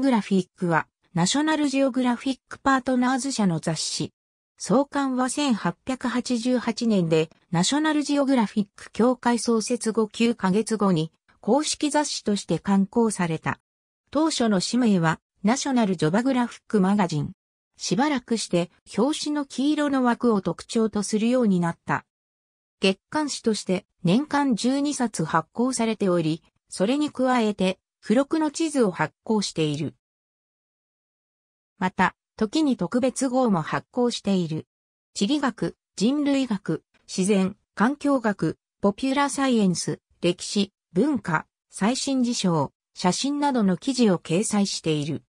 グラフィックは、ナショナルジオグラフィックパートナーズ社の雑誌。創刊は1888年で、ナショナルジオグラフィック協会創設後9ヶ月後に、公式雑誌として刊行された。当初の使命は、ナショナルジョバグラフィックマガジン。しばらくして、表紙の黄色の枠を特徴とするようになった。月刊誌として年間12冊発行されており、それに加えて付録の地図を発行している。また、時に特別号も発行している。地理学、人類学、自然、環境学、ポピュラーサイエンス、歴史、文化、最新事象、写真などの記事を掲載している。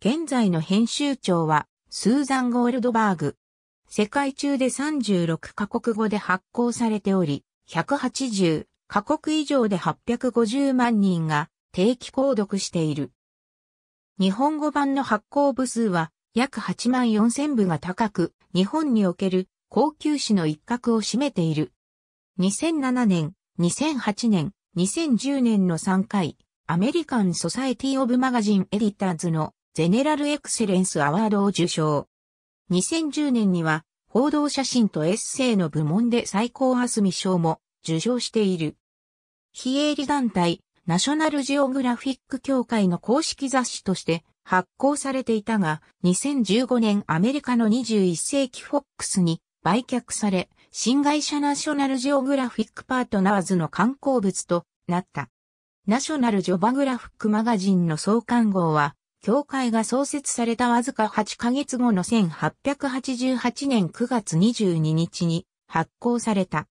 現在の編集長は、スーザン・ゴールドバーグ。世界中で36カ国語で発行されており、180カ国以上で850万人が定期購読している。日本語版の発行部数は約8万4千部が高く、日本における高級紙の一角を占めている。2007年、2008年、2010年の3回、アメリカン・ソサエティ・オブ・マガジン・エディターズのゼネラル・エクセレンス・アワードを受賞。2010年には、報道写真とエッセイの部門で最高スミ賞も受賞している。非営利団体、ナショナルジオグラフィック協会の公式雑誌として発行されていたが、2015年アメリカの21世紀フォックスに売却され、新会社ナショナルジオグラフィックパートナーズの刊行物となった。ナショナルジョバグラフィックマガジンの創刊号は、協会が創設されたわずか8ヶ月後の1888年9月22日に発行された。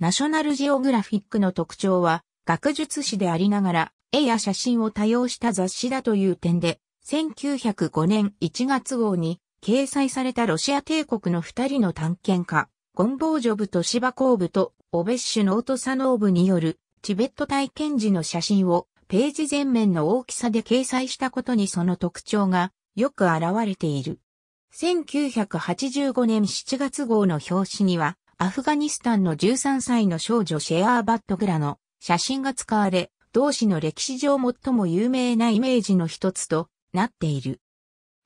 ナショナルジオグラフィックの特徴は、学術誌でありながら、絵や写真を多用した雑誌だという点で、1905年1月号に掲載されたロシア帝国の二人の探検家、ゴンボージョブと芝公部とオベッシュノートサノーブによるチベット体験時の写真をページ全面の大きさで掲載したことにその特徴がよく現れている。1985年7月号の表紙には、アフガニスタンの13歳の少女シェアーバットグラの写真が使われ、同市の歴史上最も有名なイメージの一つとなっている。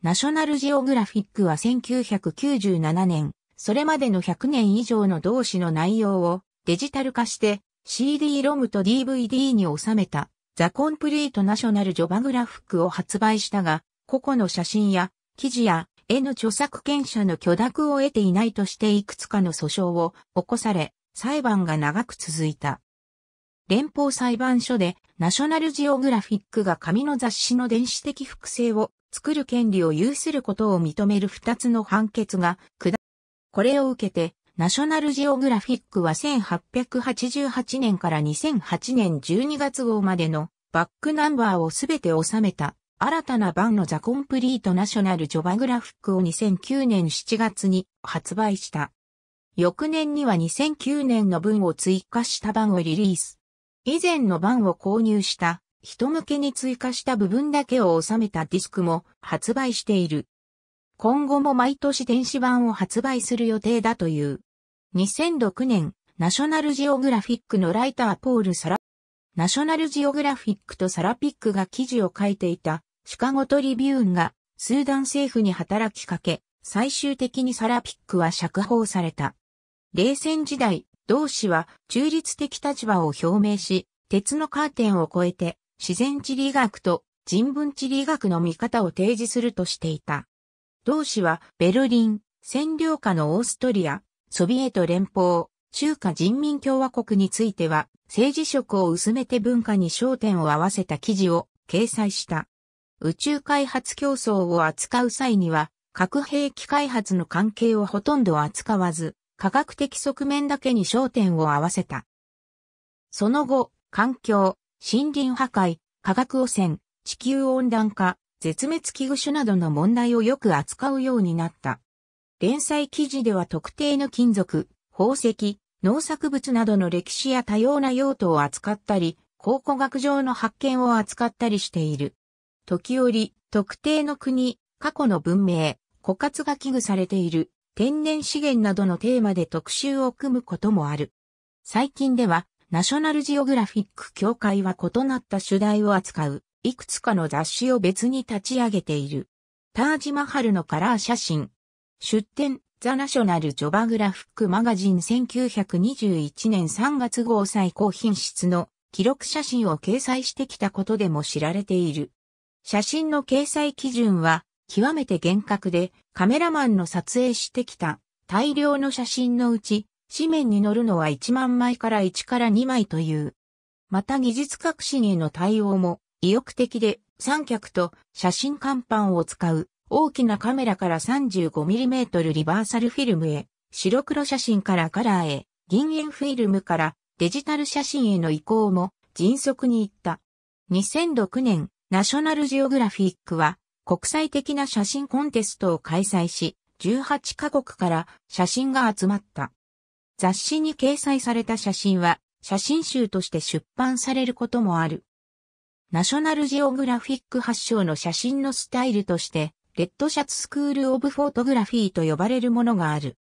ナショナルジオグラフィックは1997年、それまでの100年以上の同市の内容をデジタル化して CD-ROM と DVD に収めたザ・コンプリート・ナショナル・ジョバグラフィックを発売したが、個々の写真や記事や絵の著作権者の許諾を得ていないとしていくつかの訴訟を起こされ、裁判が長く続いた。連邦裁判所でナショナルジオグラフィックが紙の雑誌の電子的複製を作る権利を有することを認める二つの判決が下これを受けて、ナショナルジオグラフィックは1888年から2008年12月号までのバックナンバーをすべて収めた新たな版のザ・コンプリート・ナショナル・ジョバグラフィックを2009年7月に発売した。翌年には2009年の文を追加した版をリリース。以前の版を購入した人向けに追加した部分だけを収めたディスクも発売している。今後も毎年電子版を発売する予定だという。2006年、ナショナルジオグラフィックのライターポール・サラ、ナショナルジオグラフィックとサラピックが記事を書いていたシカゴトリビューンがスーダン政府に働きかけ、最終的にサラピックは釈放された。冷戦時代、同氏は中立的立場を表明し、鉄のカーテンを越えて自然地理学と人文地理学の見方を提示するとしていた。同氏はベルリン、占領下のオーストリア、ソビエト連邦、中華人民共和国については政治色を薄めて文化に焦点を合わせた記事を掲載した。宇宙開発競争を扱う際には核兵器開発の関係をほとんど扱わず、科学的側面だけに焦点を合わせた。その後、環境、森林破壊、化学汚染、地球温暖化、絶滅危惧種などの問題をよく扱うようになった。連載記事では特定の金属、宝石、農作物などの歴史や多様な用途を扱ったり、考古学上の発見を扱ったりしている。時折、特定の国、過去の文明、枯渇が危惧されている天然資源などのテーマで特集を組むこともある。最近では、ナショナルジオグラフィック協会は異なった主題を扱う、いくつかの雑誌を別に立ち上げている。タージマハルのカラー写真。出展、ザ・ナショナル・ジョバグラフック・マガジン1921年3月号最高品質の記録写真を掲載してきたことでも知られている。写真の掲載基準は極めて厳格でカメラマンの撮影してきた大量の写真のうち、紙面に載るのは1万枚から1から2枚という。また技術革新への対応も意欲的で三脚と写真看板を使う大きなカメラから 35mm リバーサルフィルムへ、白黒写真からカラーへ、銀塩フィルムからデジタル写真への移行も迅速にいった。2006年、ナショナルジオグラフィックは国際的な写真コンテストを開催し、18カ国から写真が集まった。雑誌に掲載された写真は写真集として出版されることもある。ナショナルジオグラフィック発祥の写真のスタイルとして、レッドシャツスクールオブフォトグラフィーと呼ばれるものがある。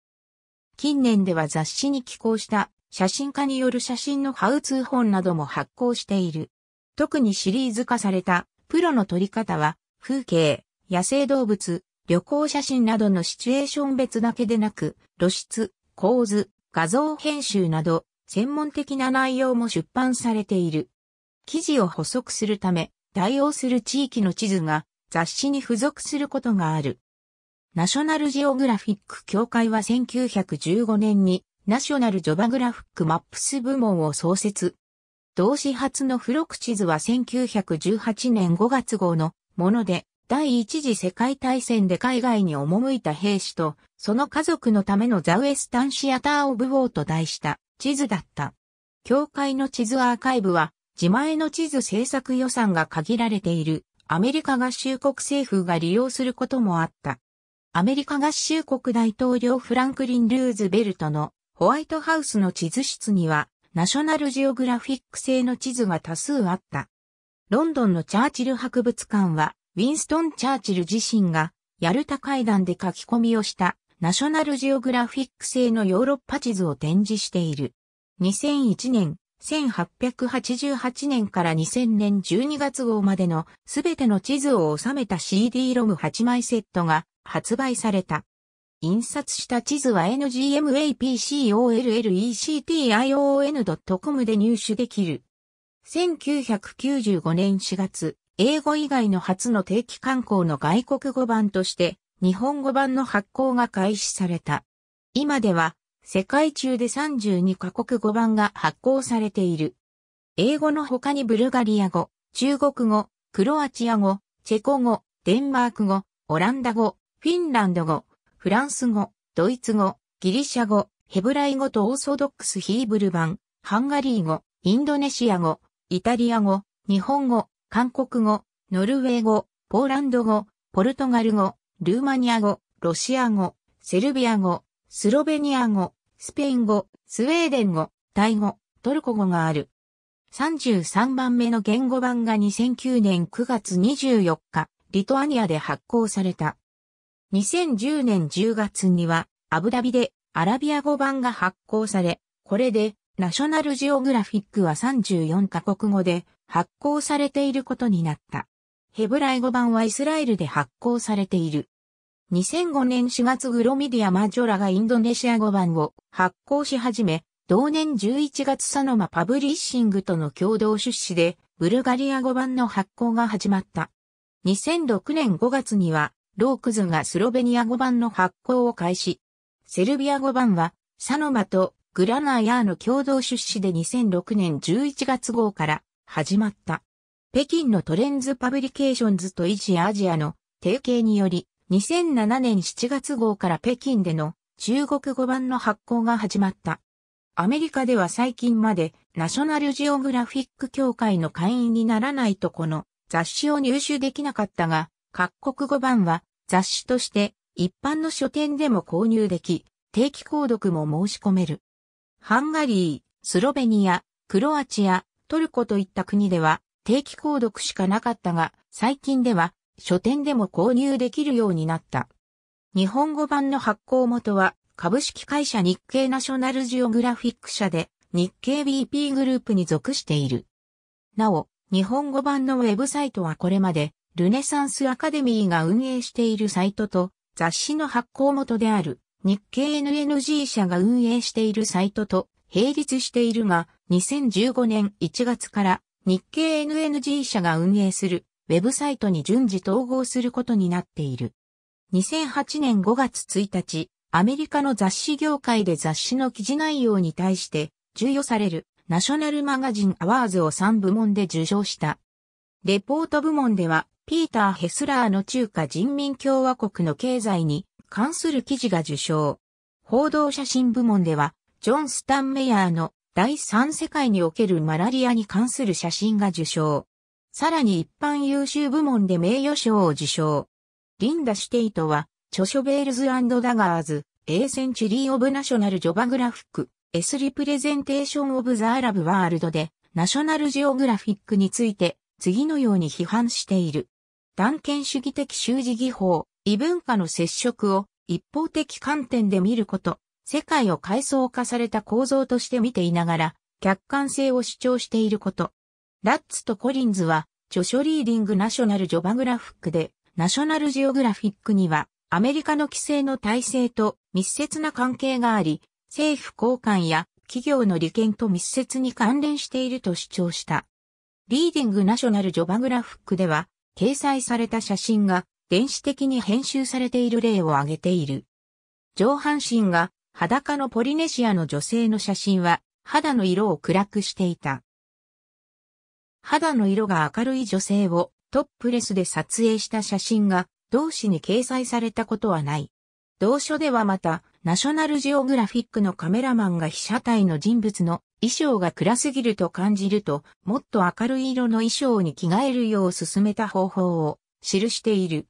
近年では雑誌に寄稿した写真家による写真のハウツー本なども発行している。特にシリーズ化されたプロの撮り方は風景、野生動物、旅行写真などのシチュエーション別だけでなく、露出、構図、画像編集など、専門的な内容も出版されている。記事を補足するため、対応する地域の地図が雑誌に付属することがある。ナショナルジオグラフィック協会は1915年にナショナルジョバグラフィックマップス部門を創設。同志発の付録地図は1918年5月号のもので、第一次世界大戦で海外に赴いた兵士と、その家族のためのザウエスタンシアター・オブ・ウォーと題した地図だった。教会の地図アーカイブは、自前の地図制作予算が限られている、アメリカ合衆国政府が利用することもあった。アメリカ合衆国大統領フランクリン・ルーズベルトのホワイトハウスの地図室には、ナショナルジオグラフィック製の地図が多数あった。ロンドンのチャーチル博物館は、ウィンストン・チャーチル自身が、ヤルタ会談で書き込みをした、ナショナルジオグラフィック製のヨーロッパ地図を展示している。2001年、1888年から2000年12月号までのすべての地図を収めた CD ロム8枚セットが発売された。印刷した地図は ngmapcollection.com で入手できる。1995年4月、英語以外の初の定期刊行の外国語版として、日本語版の発行が開始された。今では、世界中で32カ国語版が発行されている。英語の他にブルガリア語、中国語、クロアチア語、チェコ語、デンマーク語、オランダ語、フィンランド語、フランス語、ドイツ語、ギリシャ語、ヘブライ語とオーソドックスヒーブル版、ハンガリー語、インドネシア語、イタリア語、日本語、韓国語、ノルウェー語、ポーランド語、ポルトガル語、ルーマニア語、ロシア語、セルビア語、スロベニア語、スペイン語、スウェーデン語、タイ語、トルコ語がある。33番目の言語版が2009年9月24日、リトアニアで発行された。2010年10月には、アブダビでアラビア語版が発行され、これでナショナルジオグラフィックは34カ国語で発行されていることになった。ヘブライ語版はイスラエルで発行されている。2005年4月グロミディア・マジョラがインドネシア語版を発行し始め、同年11月サノマパブリッシングとの共同出資で、ブルガリア語版の発行が始まった。2006年5月には、ロークズがスロベニア語版の発行を開始。セルビア語版は、サノマとグラナーヤーの共同出資で2006年11月号から始まった。北京のトレンズパブリケーションズとイジアジアの提携により、2007年7月号から北京での中国語版の発行が始まった。アメリカでは最近までナショナルジオグラフィック協会の会員にならないとこの雑誌を入手できなかったが、各国語版は雑誌として一般の書店でも購入でき、定期購読も申し込める。ハンガリー、スロベニア、クロアチア、トルコといった国では定期購読しかなかったが、最近では書店でも購入できるようになった。日本語版の発行元は株式会社日経ナショナルジオグラフィック社で日経 BP グループに属している。なお、日本語版のウェブサイトはこれまでルネサンスアカデミーが運営しているサイトと雑誌の発行元である日経 NNG 社が運営しているサイトと並立しているが、2015年1月から日経 NNG 社が運営するウェブサイトに順次統合することになっている。2008年5月1日、アメリカの雑誌業界で雑誌の記事内容に対して授与されるナショナルマガジンアワーズを3部門で受賞した。レポート部門では、ピーター・ヘスラーの中華人民共和国の経済に関する記事が受賞。報道写真部門では、ジョン・スタンメヤーの第三世界におけるマラリアに関する写真が受賞。さらに一般優秀部門で名誉賞を受賞。リンダ・シュテイトは、著書ベールズダガーズ、A ーセンチュリー・オブ・ナショナル・ジョバグラフック、エス・リプレ S ンテーション・オブ・ザ・アラブ・ワールドで、ナショナルジオグラフィックについて、次のように批判している。断権主義的習字技法、異文化の接触を一方的観点で見ること、世界を階層化された構造として見ていながら、客観性を主張していること。ラッツとコリンズは、著書リーディングナショナルジョバグラフックで、ナショナルジオグラフィックには、アメリカの規制の体制と密接な関係があり、政府交換や企業の利権と密接に関連していると主張した。リーディングナショナルジョバグラフックでは、掲載された写真が電子的に編集されている例を挙げている。上半身が裸のポリネシアの女性の写真は肌の色を暗くしていた。肌の色が明るい女性をトップレスで撮影した写真が同誌に掲載されたことはない。同書ではまた、ナショナルジオグラフィックのカメラマンが被写体の人物の衣装が暗すぎると感じると、もっと明るい色の衣装に着替えるよう進めた方法を記している。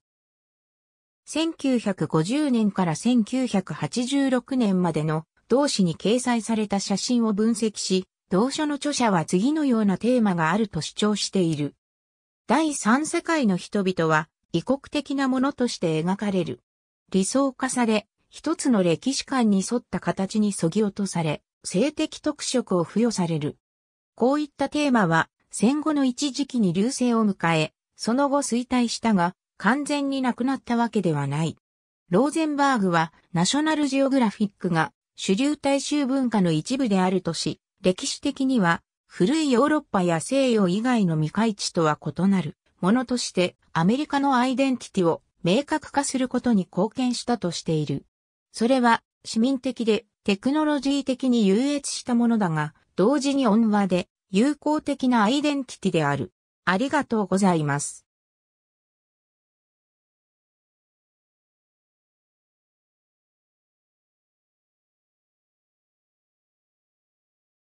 1950年から1986年までの同誌に掲載された写真を分析し、同書の著者は次のようなテーマがあると主張している。第三世界の人々は異国的なものとして描かれる。理想化され、一つの歴史観に沿った形にそぎ落とされ、性的特色を付与される。こういったテーマは戦後の一時期に流星を迎え、その後衰退したが、完全になくなったわけではない。ローゼンバーグはナショナルジオグラフィックが主流大衆文化の一部であるとし、歴史的には古いヨーロッパや西洋以外の未開地とは異なるものとしてアメリカのアイデンティティを明確化することに貢献したとしている。それは市民的でテクノロジー的に優越したものだが、同時に温和で友好的なアイデンティティである。ありがとうございます。